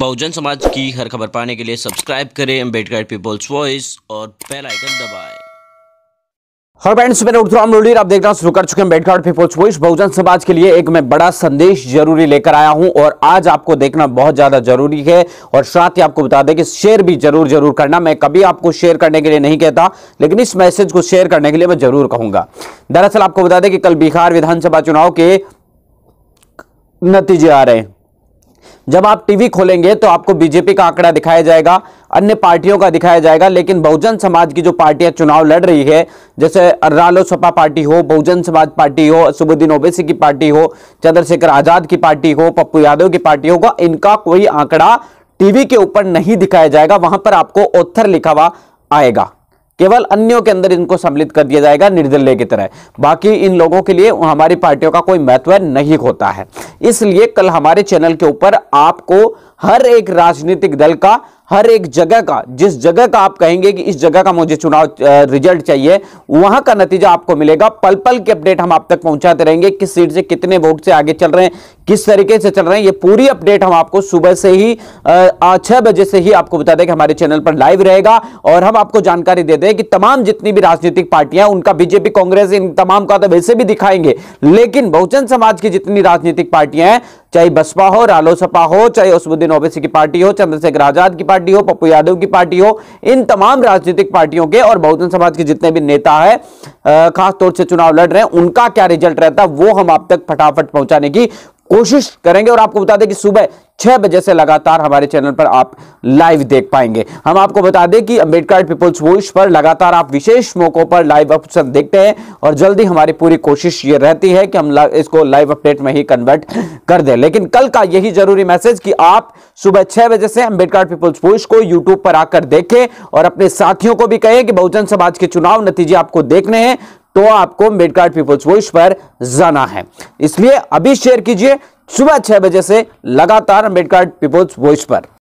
बहुजन समाज की हर खबर पाने के लिए सब्सक्राइब करें अम्बेडकर पीपल्स वॉइस और बेल आइकन दबाएं। हर आप देखना शुरू कर चुके हैं पीपल्स वॉइस बहुजन समाज के लिए एक मैं बड़ा संदेश जरूरी लेकर आया हूं और आज आपको देखना बहुत ज्यादा जरूरी है और साथ ही आपको बता दें कि शेयर भी जरूर जरूर करना मैं कभी आपको शेयर करने के लिए नहीं कहता लेकिन इस मैसेज को शेयर करने के लिए मैं जरूर कहूंगा दरअसल आपको बता दें कि कल बिहार विधानसभा चुनाव के नतीजे आ रहे हैं जब आप टीवी खोलेंगे तो आपको बीजेपी का आंकड़ा दिखाया जाएगा अन्य पार्टियों का दिखाया जाएगा लेकिन बहुजन समाज की जो पार्टियां चुनाव लड़ रही है जैसे रालोसपा पार्टी हो बहुजन समाज पार्टी हो सुबुद्दीन ओबेसी की पार्टी हो चंद्रशेखर आजाद की पार्टी हो पप्पू यादव की पार्टी होगा इनका कोई आंकड़ा टीवी के ऊपर नहीं दिखाया जाएगा वहां पर आपको ओथर लिखा हुआ आएगा केवल अन्यों के अंदर इनको सम्मिलित कर दिया जाएगा निर्दलीय की तरह बाकी इन लोगों के लिए हमारी पार्टियों का कोई महत्व नहीं होता है इसलिए कल हमारे चैनल के ऊपर आपको हर एक राजनीतिक दल का हर एक जगह का जिस जगह का आप कहेंगे कि इस जगह का मुझे चुनाव रिजल्ट चाहिए वहां का नतीजा आपको मिलेगा पल पल के अपडेट हम आप तक पहुंचाते रहेंगे किस सीट से कितने वोट से आगे चल रहे हैं किस तरीके से चल रहे हैं ये पूरी अपडेट हम आपको सुबह से ही छह बजे से ही आपको बता दें कि हमारे चैनल पर लाइव रहेगा और हम आपको जानकारी दे दें कि तमाम जितनी भी राजनीतिक पार्टियां उनका बीजेपी कांग्रेस इन तमाम का तो वैसे भी दिखाएंगे लेकिन बहुजन समाज की जितनी राजनीतिक पार्टियां हैं चाहे बसपा हो रालोसपा हो चाहे उसमुद्दीन ओवैसी की पार्टी हो चंद्रशेखर आजाद की पार्टी हो पप्पू यादव की पार्टी हो इन तमाम राजनीतिक पार्टियों के और बहुजन समाज के जितने भी नेता है खासतौर से चुनाव लड़ रहे हैं उनका क्या रिजल्ट रहता है वो हम आप तक फटाफट पहुंचाने की कोशिश करेंगे और आपको बता दें कि सुबह छह बजे से लगातार हमारे चैनल पर आप लाइव देख पाएंगे हम आपको बता दें कि अंबेडकर पीपुल्स वॉइस पर लगातार आप विशेष मौकों पर लाइव ऑप्शन देखते हैं और जल्दी हमारी पूरी कोशिश ये रहती है कि हम इसको लाइव अपडेट में ही कन्वर्ट कर दें लेकिन कल का यही जरूरी मैसेज कि आप सुबह छह बजे से अंबेडकर पीपुल्स वॉइस को यूट्यूब पर आकर देखें और अपने साथियों को भी कहें कि बहुजन समाज के चुनाव नतीजे आपको देखने हैं तो आपको मेडकार्ड पीपल्स वॉइस पर जाना है इसलिए अभी शेयर कीजिए सुबह छह बजे से लगातार मेडकार्ड पीपल्स वॉइस पर